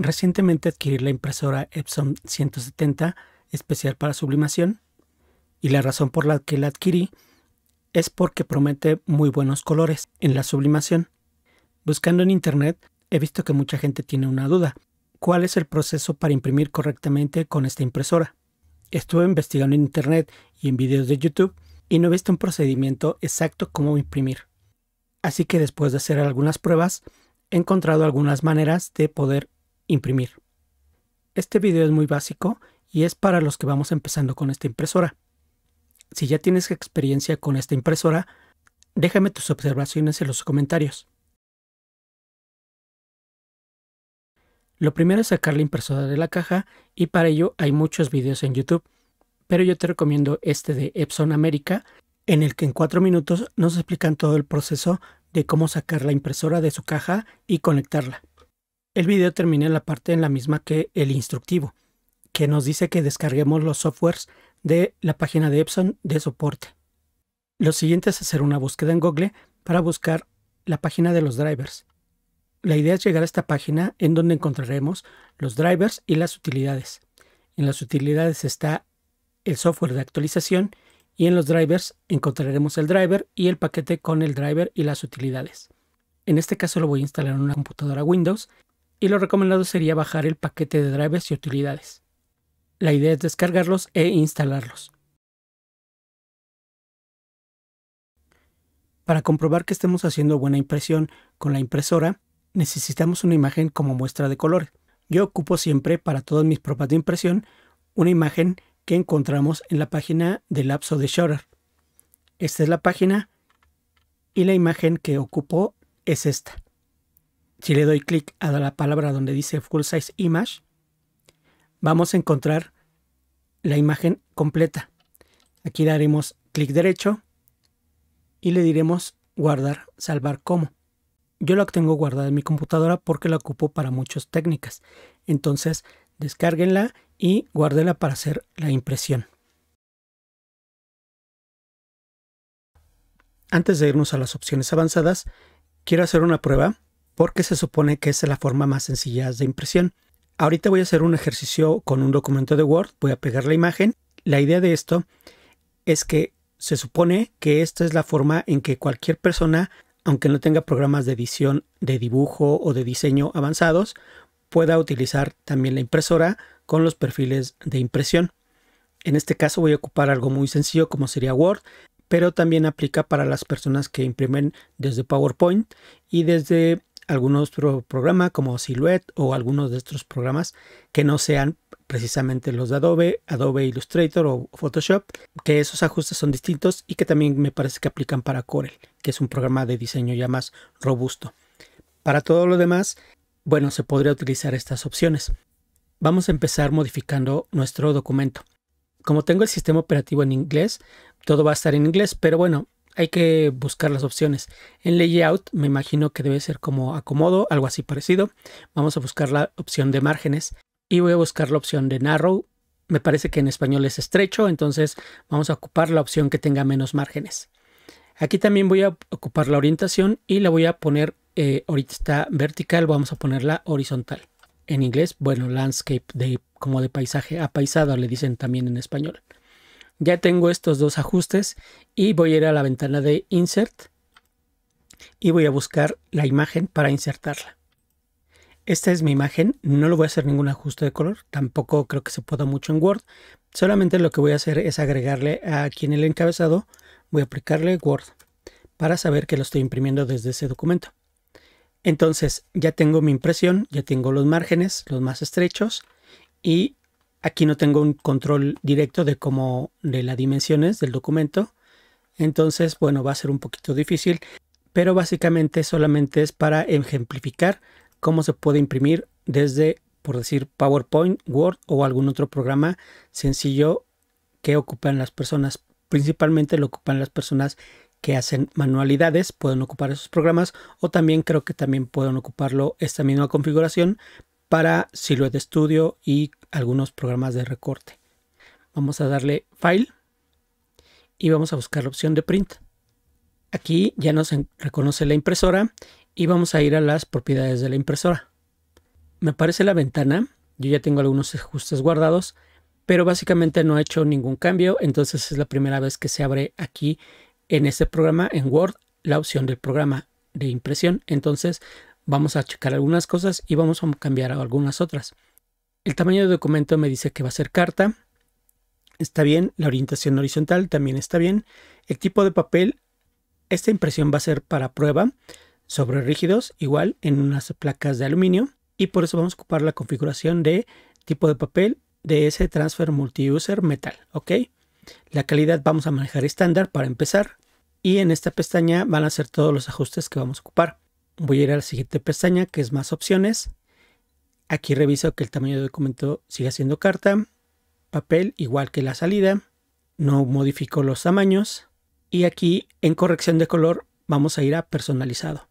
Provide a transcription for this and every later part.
Recientemente adquirí la impresora Epson 170 especial para sublimación y la razón por la que la adquirí es porque promete muy buenos colores en la sublimación. Buscando en internet he visto que mucha gente tiene una duda. ¿Cuál es el proceso para imprimir correctamente con esta impresora? Estuve investigando en internet y en videos de YouTube y no he visto un procedimiento exacto cómo imprimir. Así que después de hacer algunas pruebas, he encontrado algunas maneras de poder imprimir. Este video es muy básico y es para los que vamos empezando con esta impresora. Si ya tienes experiencia con esta impresora, déjame tus observaciones en los comentarios. Lo primero es sacar la impresora de la caja y para ello hay muchos videos en YouTube, pero yo te recomiendo este de Epson América, en el que en 4 minutos nos explican todo el proceso de cómo sacar la impresora de su caja y conectarla. El video termina en la parte en la misma que el instructivo, que nos dice que descarguemos los softwares de la página de Epson de soporte. Lo siguiente es hacer una búsqueda en Google para buscar la página de los drivers. La idea es llegar a esta página en donde encontraremos los drivers y las utilidades. En las utilidades está el software de actualización y en los drivers encontraremos el driver y el paquete con el driver y las utilidades. En este caso lo voy a instalar en una computadora Windows y lo recomendado sería bajar el paquete de drivers y utilidades. La idea es descargarlos e instalarlos. Para comprobar que estemos haciendo buena impresión con la impresora, necesitamos una imagen como muestra de colores. Yo ocupo siempre para todas mis pruebas de impresión una imagen que encontramos en la página del lapso de Shutter. Esta es la página y la imagen que ocupo es esta si le doy clic a la palabra donde dice Full Size Image, vamos a encontrar la imagen completa. Aquí daremos clic derecho y le diremos guardar, salvar como. Yo la tengo guardada en mi computadora porque la ocupo para muchas técnicas. Entonces, descárguenla y guárdenla para hacer la impresión. Antes de irnos a las opciones avanzadas, quiero hacer una prueba porque se supone que es la forma más sencilla de impresión. Ahorita voy a hacer un ejercicio con un documento de Word, voy a pegar la imagen. La idea de esto es que se supone que esta es la forma en que cualquier persona, aunque no tenga programas de edición, de dibujo o de diseño avanzados, pueda utilizar también la impresora con los perfiles de impresión. En este caso voy a ocupar algo muy sencillo como sería Word, pero también aplica para las personas que imprimen desde PowerPoint y desde algunos programas programa como Silhouette o algunos de estos programas que no sean precisamente los de Adobe, Adobe Illustrator o Photoshop, que esos ajustes son distintos y que también me parece que aplican para Corel, que es un programa de diseño ya más robusto. Para todo lo demás, bueno, se podría utilizar estas opciones. Vamos a empezar modificando nuestro documento. Como tengo el sistema operativo en inglés, todo va a estar en inglés, pero bueno, hay que buscar las opciones. En layout me imagino que debe ser como acomodo, algo así parecido. Vamos a buscar la opción de márgenes y voy a buscar la opción de narrow. Me parece que en español es estrecho, entonces vamos a ocupar la opción que tenga menos márgenes. Aquí también voy a ocupar la orientación y la voy a poner, eh, ahorita está vertical, vamos a ponerla horizontal. En inglés, bueno, landscape de como de paisaje, apaisado le dicen también en español. Ya tengo estos dos ajustes y voy a ir a la ventana de Insert y voy a buscar la imagen para insertarla. Esta es mi imagen, no le voy a hacer ningún ajuste de color, tampoco creo que se pueda mucho en Word, solamente lo que voy a hacer es agregarle aquí en el encabezado, voy a aplicarle Word para saber que lo estoy imprimiendo desde ese documento. Entonces ya tengo mi impresión, ya tengo los márgenes, los más estrechos y Aquí no tengo un control directo de cómo, de las dimensiones del documento. Entonces, bueno, va a ser un poquito difícil, pero básicamente solamente es para ejemplificar cómo se puede imprimir desde, por decir, PowerPoint, Word o algún otro programa sencillo que ocupan las personas. Principalmente lo ocupan las personas que hacen manualidades, pueden ocupar esos programas o también creo que también pueden ocuparlo esta misma configuración para Silhouette Studio y algunos programas de recorte. Vamos a darle File y vamos a buscar la opción de Print. Aquí ya nos reconoce la impresora y vamos a ir a las propiedades de la impresora. Me aparece la ventana, yo ya tengo algunos ajustes guardados, pero básicamente no he hecho ningún cambio, entonces es la primera vez que se abre aquí en este programa, en Word, la opción del programa de impresión. Entonces vamos a checar algunas cosas y vamos a cambiar algunas otras. El tamaño de documento me dice que va a ser carta. Está bien, la orientación horizontal también está bien. El tipo de papel, esta impresión va a ser para prueba sobre rígidos, igual en unas placas de aluminio. Y por eso vamos a ocupar la configuración de tipo de papel de ese transfer multiuser metal, ¿ok? La calidad vamos a manejar estándar para empezar. Y en esta pestaña van a ser todos los ajustes que vamos a ocupar voy a ir a la siguiente pestaña que es más opciones. Aquí reviso que el tamaño de documento siga siendo carta, papel igual que la salida. No modifico los tamaños y aquí en corrección de color vamos a ir a personalizado.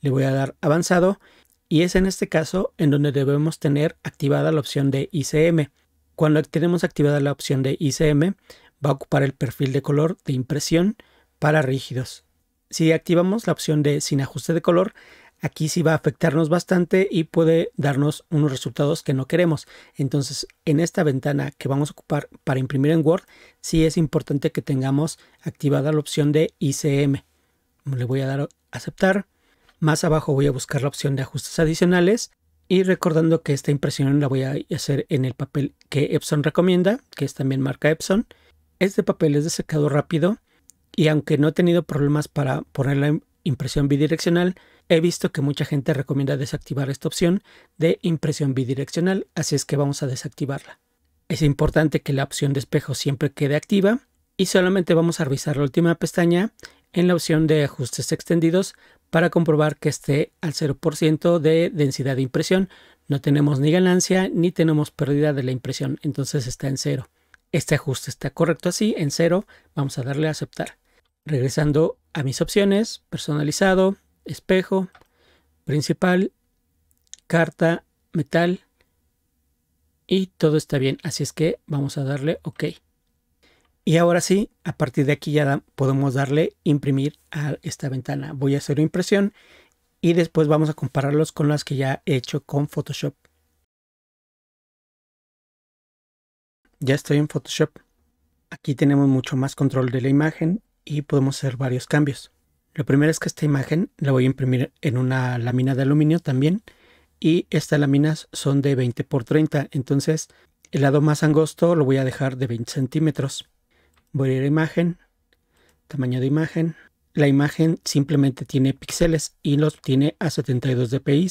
Le voy a dar avanzado y es en este caso en donde debemos tener activada la opción de ICM. Cuando tenemos activada la opción de ICM va a ocupar el perfil de color de impresión para rígidos si activamos la opción de sin ajuste de color, aquí sí va a afectarnos bastante y puede darnos unos resultados que no queremos. Entonces, en esta ventana que vamos a ocupar para imprimir en Word, sí es importante que tengamos activada la opción de ICM. Le voy a dar a aceptar. Más abajo voy a buscar la opción de ajustes adicionales y recordando que esta impresión la voy a hacer en el papel que Epson recomienda, que es también marca Epson. Este papel es de secado rápido y aunque no he tenido problemas para poner la impresión bidireccional, he visto que mucha gente recomienda desactivar esta opción de impresión bidireccional, así es que vamos a desactivarla. Es importante que la opción de espejo siempre quede activa y solamente vamos a revisar la última pestaña en la opción de ajustes extendidos para comprobar que esté al 0% de densidad de impresión. No tenemos ni ganancia ni tenemos pérdida de la impresión, entonces está en cero. Este ajuste está correcto así, en cero. Vamos a darle a aceptar regresando a mis opciones, personalizado, espejo, principal, carta, metal y todo está bien. Así es que vamos a darle OK. Y ahora sí, a partir de aquí ya podemos darle imprimir a esta ventana. Voy a hacer una impresión y después vamos a compararlos con las que ya he hecho con Photoshop. Ya estoy en Photoshop. Aquí tenemos mucho más control de la imagen y podemos hacer varios cambios. Lo primero es que esta imagen la voy a imprimir en una lámina de aluminio también y estas láminas son de 20 x 30 entonces el lado más angosto lo voy a dejar de 20 centímetros. Voy a ir a imagen, tamaño de imagen. La imagen simplemente tiene píxeles y los tiene a 72 dpi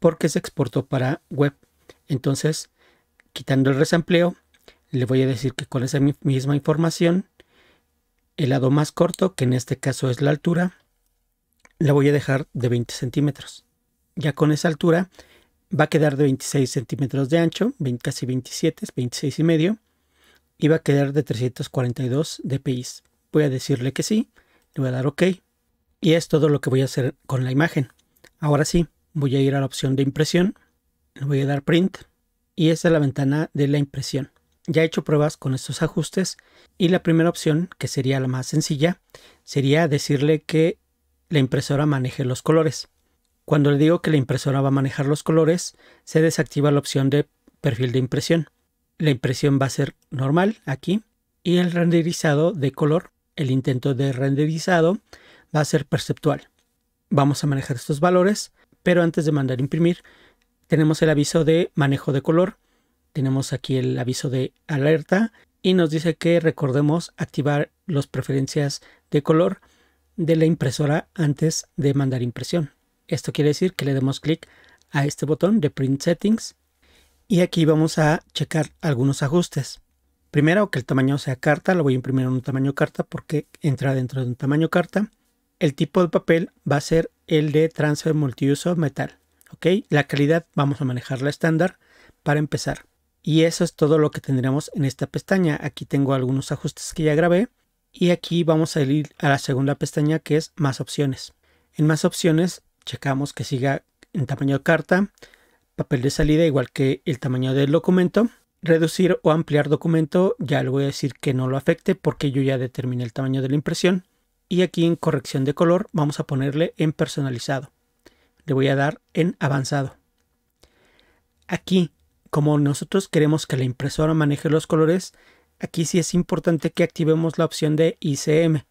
porque se exportó para web. Entonces, quitando el resampleo, le voy a decir que con esa misma información el lado más corto, que en este caso es la altura, la voy a dejar de 20 centímetros. Ya con esa altura va a quedar de 26 centímetros de ancho, casi 27, 26 y medio, y va a quedar de 342 dpi. Voy a decirle que sí, le voy a dar OK. Y es todo lo que voy a hacer con la imagen. Ahora sí, voy a ir a la opción de impresión, le voy a dar print, y esta es la ventana de la impresión ya he hecho pruebas con estos ajustes y la primera opción, que sería la más sencilla, sería decirle que la impresora maneje los colores. Cuando le digo que la impresora va a manejar los colores, se desactiva la opción de perfil de impresión. La impresión va a ser normal aquí y el renderizado de color, el intento de renderizado, va a ser perceptual. Vamos a manejar estos valores, pero antes de mandar imprimir, tenemos el aviso de manejo de color tenemos aquí el aviso de alerta y nos dice que recordemos activar las preferencias de color de la impresora antes de mandar impresión. Esto quiere decir que le demos clic a este botón de Print Settings y aquí vamos a checar algunos ajustes. Primero que el tamaño sea carta, lo voy a imprimir en un tamaño carta porque entra dentro de un tamaño carta. El tipo de papel va a ser el de transfer multiuso metal. ¿ok? La calidad vamos a manejarla estándar para empezar. Y eso es todo lo que tendremos en esta pestaña. Aquí tengo algunos ajustes que ya grabé. Y aquí vamos a ir a la segunda pestaña que es más opciones. En más opciones checamos que siga en tamaño de carta, papel de salida igual que el tamaño del documento. Reducir o ampliar documento ya le voy a decir que no lo afecte porque yo ya determiné el tamaño de la impresión. Y aquí en corrección de color vamos a ponerle en personalizado. Le voy a dar en avanzado. Aquí como nosotros queremos que la impresora maneje los colores, aquí sí es importante que activemos la opción de ICM.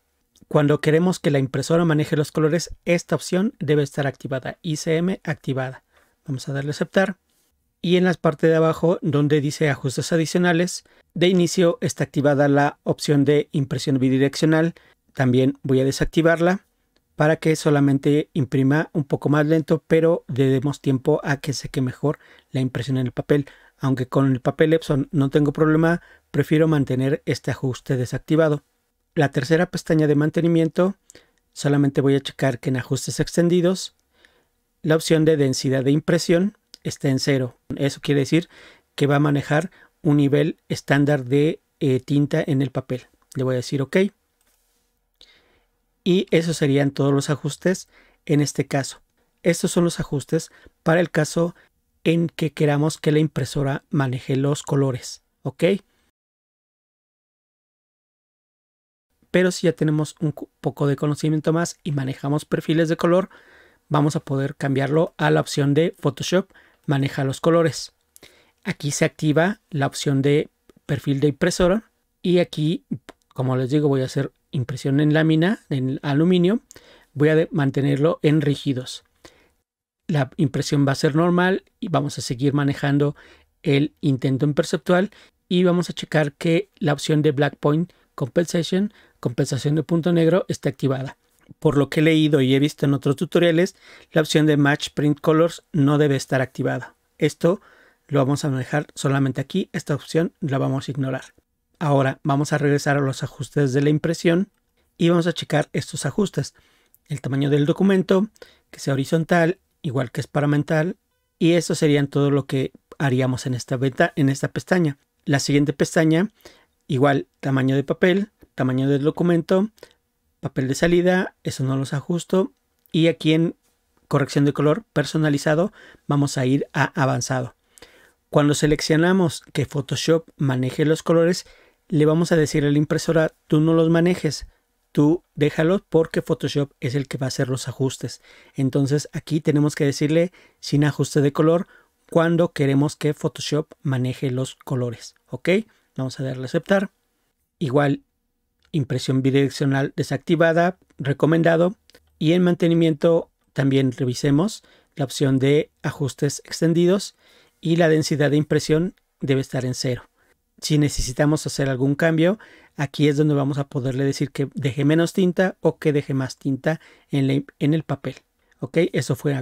Cuando queremos que la impresora maneje los colores, esta opción debe estar activada, ICM activada. Vamos a darle a aceptar. Y en la parte de abajo, donde dice ajustes adicionales, de inicio está activada la opción de impresión bidireccional. También voy a desactivarla para que solamente imprima un poco más lento, pero le demos tiempo a que seque mejor la impresión en el papel. Aunque con el papel Epson no tengo problema, prefiero mantener este ajuste desactivado. La tercera pestaña de mantenimiento, solamente voy a checar que en ajustes extendidos, la opción de densidad de impresión está en cero. Eso quiere decir que va a manejar un nivel estándar de eh, tinta en el papel. Le voy a decir OK y esos serían todos los ajustes en este caso. Estos son los ajustes para el caso en que queramos que la impresora maneje los colores, ¿ok? Pero si ya tenemos un poco de conocimiento más y manejamos perfiles de color, vamos a poder cambiarlo a la opción de Photoshop, maneja los colores. Aquí se activa la opción de perfil de impresora y aquí, como les digo, voy a hacer impresión en lámina, en aluminio, voy a mantenerlo en rígidos. La impresión va a ser normal y vamos a seguir manejando el intento en perceptual y vamos a checar que la opción de Black Point Compensation, compensación de punto negro, está activada. Por lo que he leído y he visto en otros tutoriales, la opción de Match Print Colors no debe estar activada. Esto lo vamos a manejar solamente aquí, esta opción la vamos a ignorar. Ahora vamos a regresar a los ajustes de la impresión y vamos a checar estos ajustes. El tamaño del documento, que sea horizontal, igual que es paramental. Y eso serían todo lo que haríamos en esta, en esta pestaña. La siguiente pestaña, igual tamaño de papel, tamaño del documento, papel de salida, eso no los ajusto. Y aquí en corrección de color personalizado vamos a ir a avanzado. Cuando seleccionamos que Photoshop maneje los colores, le vamos a decir a la impresora, tú no los manejes, tú déjalos porque Photoshop es el que va a hacer los ajustes. Entonces aquí tenemos que decirle sin ajuste de color cuando queremos que Photoshop maneje los colores. ¿Ok? Vamos a darle a aceptar. Igual, impresión bidireccional desactivada, recomendado. Y en mantenimiento también revisemos la opción de ajustes extendidos y la densidad de impresión debe estar en cero si necesitamos hacer algún cambio, aquí es donde vamos a poderle decir que deje menos tinta o que deje más tinta en, el papel. Ok, eso fue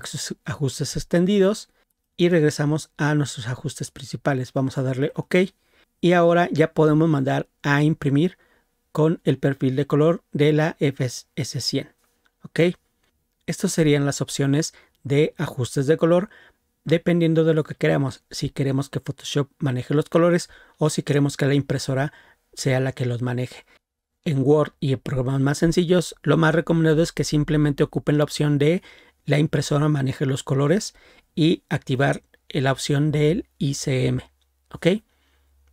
ajustes extendidos y regresamos a nuestros ajustes principales. Vamos a darle OK y ahora ya podemos mandar a imprimir con el perfil de color de la FS100. Ok, estas serían las opciones de ajustes de color dependiendo de lo que queramos, si queremos que Photoshop maneje los colores o si queremos que la impresora sea la que los maneje. En Word y en programas más sencillos, lo más recomendado es que simplemente ocupen la opción de la impresora maneje los colores y activar la opción del ICM. ¿Ok?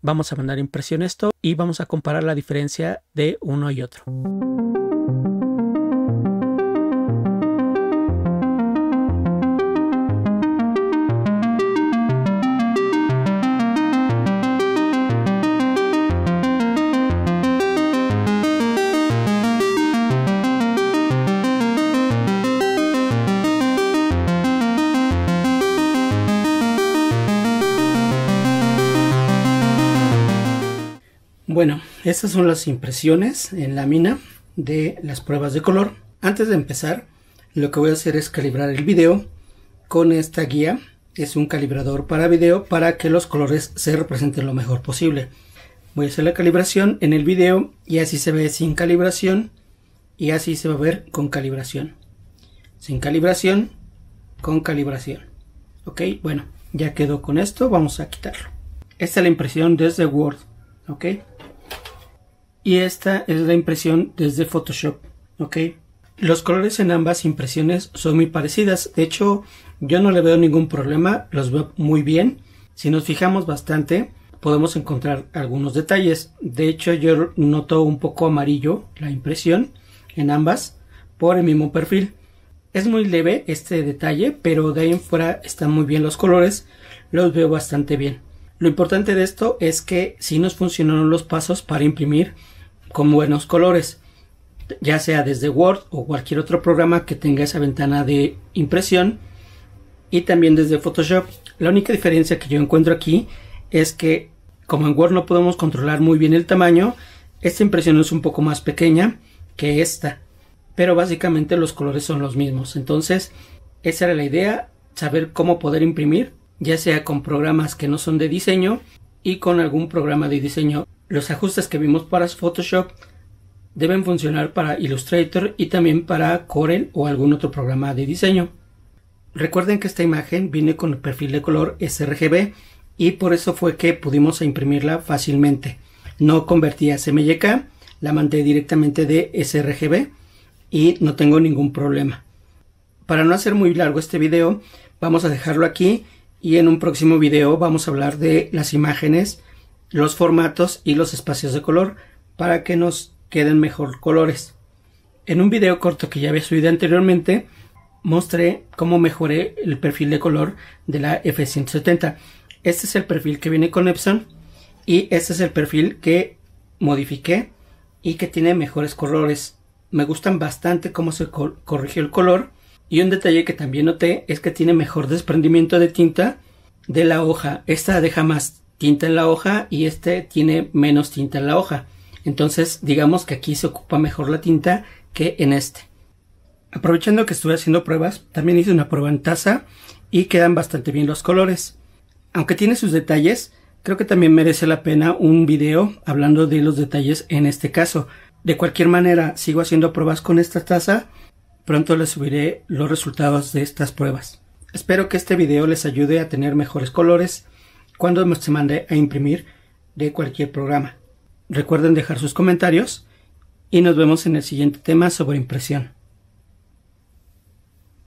Vamos a mandar impresión esto y vamos a comparar la diferencia de uno y otro. Bueno, estas son las impresiones en lámina de las pruebas de color. Antes de empezar, lo que voy a hacer es calibrar el video con esta guía. Es un calibrador para video para que los colores se representen lo mejor posible. Voy a hacer la calibración en el video y así se ve sin calibración y así se va a ver con calibración. Sin calibración, con calibración. Ok, bueno, ya quedó con esto, vamos a quitarlo. Esta es la impresión desde Word, ok y esta es la impresión desde Photoshop, ¿ok? Los colores en ambas impresiones son muy parecidas, de hecho yo no le veo ningún problema, los veo muy bien. Si nos fijamos bastante podemos encontrar algunos detalles, de hecho yo noto un poco amarillo la impresión en ambas por el mismo perfil. Es muy leve este detalle, pero de ahí en fuera están muy bien los colores, los veo bastante bien. Lo importante de esto es que si nos funcionaron los pasos para imprimir con buenos colores, ya sea desde Word o cualquier otro programa que tenga esa ventana de impresión y también desde Photoshop. La única diferencia que yo encuentro aquí es que como en Word no podemos controlar muy bien el tamaño, esta impresión es un poco más pequeña que esta, pero básicamente los colores son los mismos. Entonces, esa era la idea, saber cómo poder imprimir, ya sea con programas que no son de diseño y con algún programa de diseño los ajustes que vimos para Photoshop deben funcionar para Illustrator y también para Corel o algún otro programa de diseño. Recuerden que esta imagen viene con el perfil de color sRGB y por eso fue que pudimos imprimirla fácilmente. No convertí a CMYK, la mandé directamente de sRGB y no tengo ningún problema. Para no hacer muy largo este video, vamos a dejarlo aquí y en un próximo video vamos a hablar de las imágenes los formatos y los espacios de color para que nos queden mejor colores. En un video corto que ya había subido anteriormente mostré cómo mejoré el perfil de color de la F170. Este es el perfil que viene con Epson y este es el perfil que modifiqué y que tiene mejores colores. Me gustan bastante cómo se corrigió el color y un detalle que también noté es que tiene mejor desprendimiento de tinta de la hoja. Esta deja más tinta en la hoja y este tiene menos tinta en la hoja. Entonces digamos que aquí se ocupa mejor la tinta que en este. Aprovechando que estuve haciendo pruebas, también hice una prueba en taza y quedan bastante bien los colores. Aunque tiene sus detalles, creo que también merece la pena un video hablando de los detalles en este caso. De cualquier manera, sigo haciendo pruebas con esta taza. Pronto les subiré los resultados de estas pruebas. Espero que este video les ayude a tener mejores colores cuando se mande a imprimir de cualquier programa. Recuerden dejar sus comentarios y nos vemos en el siguiente tema sobre impresión.